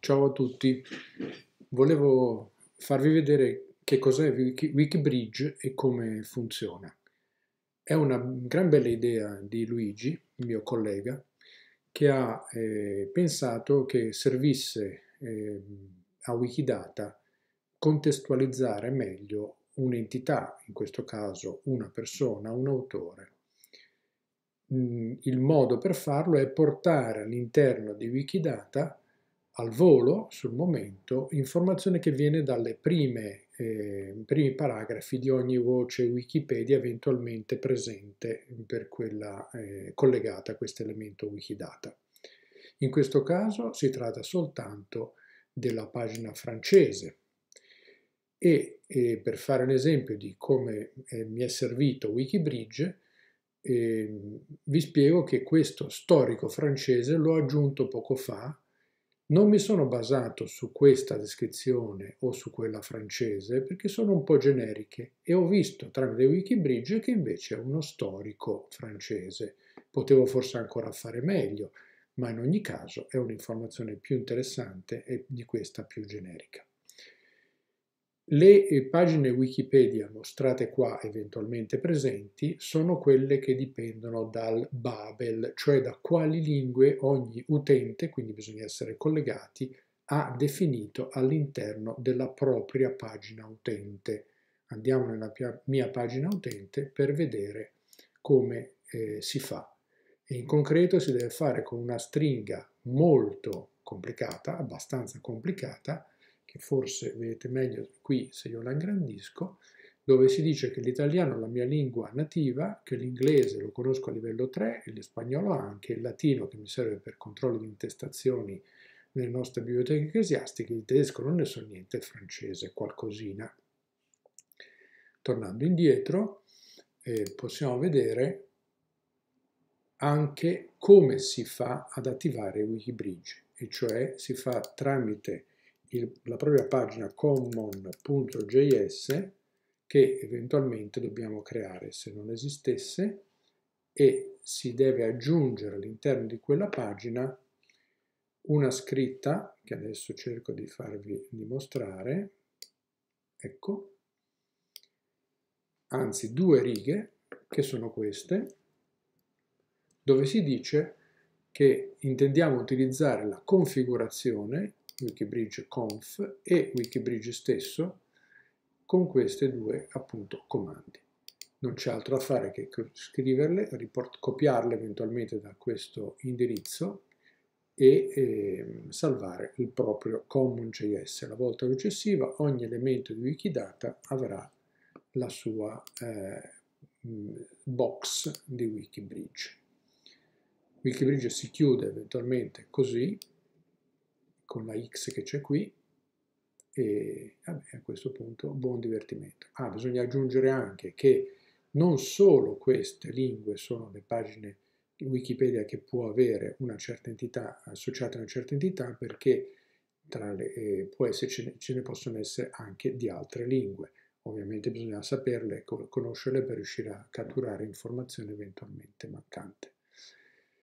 Ciao a tutti, volevo farvi vedere che cos'è Wikibridge e come funziona. È una gran bella idea di Luigi, il mio collega, che ha eh, pensato che servisse eh, a Wikidata contestualizzare meglio un'entità, in questo caso una persona, un autore. Mm, il modo per farlo è portare all'interno di Wikidata al volo, sul momento, informazione che viene dalle prime, eh, primi paragrafi di ogni voce Wikipedia eventualmente presente per quella eh, collegata a questo elemento Wikidata. In questo caso si tratta soltanto della pagina francese e eh, per fare un esempio di come eh, mi è servito Wikibridge, ehm, vi spiego che questo storico francese l'ho aggiunto poco fa non mi sono basato su questa descrizione o su quella francese perché sono un po' generiche e ho visto tramite Wikibridge che invece è uno storico francese. Potevo forse ancora fare meglio, ma in ogni caso è un'informazione più interessante e di questa più generica. Le eh, pagine Wikipedia mostrate qua eventualmente presenti sono quelle che dipendono dal Babel, cioè da quali lingue ogni utente, quindi bisogna essere collegati, ha definito all'interno della propria pagina utente. Andiamo nella mia pagina utente per vedere come eh, si fa. in concreto si deve fare con una stringa molto complicata, abbastanza complicata, che forse vedete meglio qui se io la ingrandisco, dove si dice che l'italiano è la mia lingua nativa, che l'inglese lo conosco a livello 3, e lo spagnolo anche, il latino che mi serve per controllo di intestazioni nelle nostre biblioteche ecclesiastiche, il tedesco non ne so niente, il francese qualcosina. Tornando indietro, eh, possiamo vedere anche come si fa ad attivare Wikibridge, e cioè si fa tramite il, la propria pagina common.js che eventualmente dobbiamo creare se non esistesse e si deve aggiungere all'interno di quella pagina una scritta che adesso cerco di farvi dimostrare, ecco, anzi due righe che sono queste, dove si dice che intendiamo utilizzare la configurazione wikibridge conf e wikibridge stesso con questi due appunto comandi. Non c'è altro da fare che scriverle, copiarle eventualmente da questo indirizzo e eh, salvare il proprio common.js. La volta successiva ogni elemento di Wikidata avrà la sua eh, mm, box di Wikibridge. Wikibridge si chiude eventualmente così con la X che c'è qui e vabbè, a questo punto buon divertimento. Ah, bisogna aggiungere anche che non solo queste lingue sono le pagine di Wikipedia che può avere una certa entità, associata a una certa entità, perché le, eh, può essere, ce ne possono essere anche di altre lingue. Ovviamente bisogna saperle, conoscerle per riuscire a catturare informazioni eventualmente mancanti.